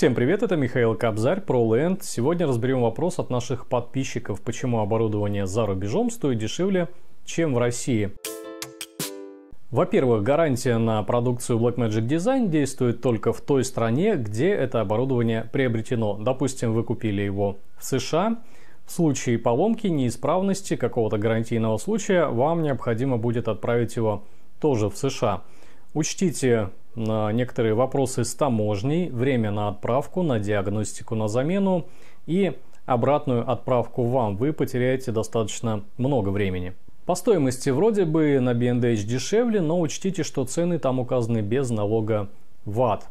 Всем привет, это Михаил Кобзарь, ProLand. Сегодня разберем вопрос от наших подписчиков, почему оборудование за рубежом стоит дешевле, чем в России. Во-первых, гарантия на продукцию Blackmagic Design действует только в той стране, где это оборудование приобретено. Допустим, вы купили его в США, в случае поломки, неисправности, какого-то гарантийного случая, вам необходимо будет отправить его тоже в США. Учтите на некоторые вопросы с таможней, время на отправку, на диагностику, на замену и обратную отправку вам. Вы потеряете достаточно много времени. По стоимости вроде бы на BNDH дешевле, но учтите, что цены там указаны без налога ВАТ.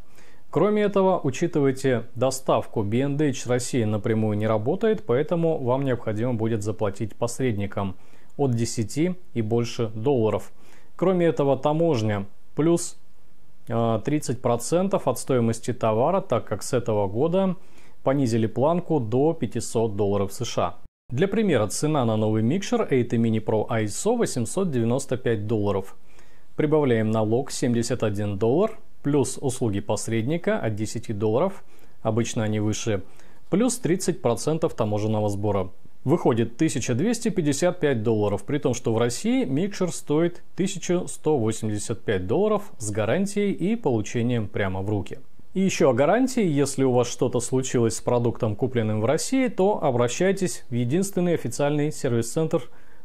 Кроме этого, учитывайте доставку. BNDH России напрямую не работает, поэтому вам необходимо будет заплатить посредникам от 10 и больше долларов. Кроме этого, таможня плюс 30% а, от стоимости товара, так как с этого года понизили планку до 500 долларов США. Для примера, цена на новый микшер AT Mini Pro ISO 895 долларов. Прибавляем налог 71 доллар, плюс услуги посредника от 10 долларов, обычно они выше, плюс 30% таможенного сбора. Выходит 1255 долларов, при том, что в России микшер стоит 1185 долларов с гарантией и получением прямо в руки. И еще о гарантии, если у вас что-то случилось с продуктом, купленным в России, то обращайтесь в единственный официальный сервис-центр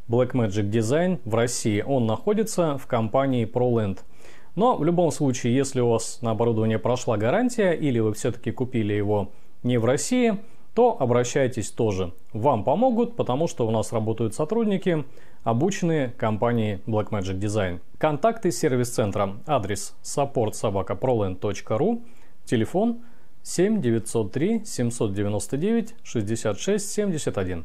Blackmagic Design в России. Он находится в компании ProLand. Но в любом случае, если у вас на оборудование прошла гарантия или вы все-таки купили его не в России – то обращайтесь тоже. Вам помогут, потому что у нас работают сотрудники, обученные компанией Blackmagic Design. Контакты сервис-центра. Адрес supportsobakaproland.ru. Телефон 7903 799 66 71.